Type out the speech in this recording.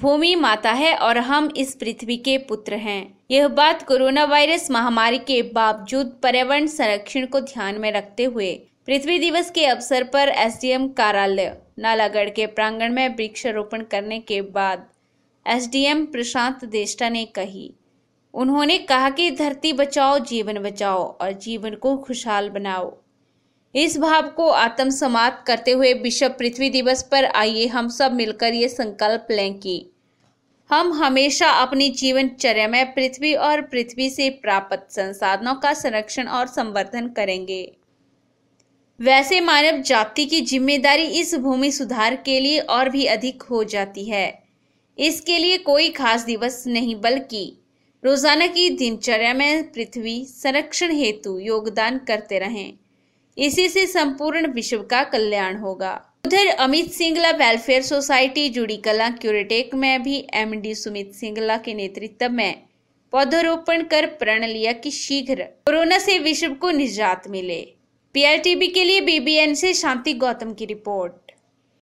भूमि माता है और हम इस पृथ्वी के पुत्र हैं यह बात कोरोना वायरस महामारी के बावजूद पर्यावरण संरक्षण को ध्यान में रखते हुए पृथ्वी दिवस के अवसर पर एसडीएम कार्यालय नालागढ़ के प्रांगण में वृक्षारोपण करने के बाद एसडीएम प्रशांत देष्टा ने कही उन्होंने कहा कि धरती बचाओ जीवन बचाओ और जीवन को खुशहाल बनाओ इस भाव को आत्म समाप्त करते हुए विश्व पृथ्वी दिवस पर आइए हम सब मिलकर ये संकल्प लें कि हम हमेशा अपनी जीवनचर्या में पृथ्वी और पृथ्वी से प्राप्त संसाधनों का संरक्षण और संवर्धन करेंगे वैसे मानव जाति की जिम्मेदारी इस भूमि सुधार के लिए और भी अधिक हो जाती है इसके लिए कोई खास दिवस नहीं बल्कि रोजाना की दिनचर्या में पृथ्वी संरक्षण हेतु योगदान करते रहें इसी से संपूर्ण विश्व का कल्याण होगा उधर अमित सिंगला वेलफेयर सोसाइटी जुड़ी कला क्यूरेटेक में भी एमडी सुमित सिंगला के नेतृत्व में पौधरोपण कर प्रण लिया की शीघ्र कोरोना से विश्व को निजात मिले पीआरटीबी के लिए बीबीएन से शांति गौतम की रिपोर्ट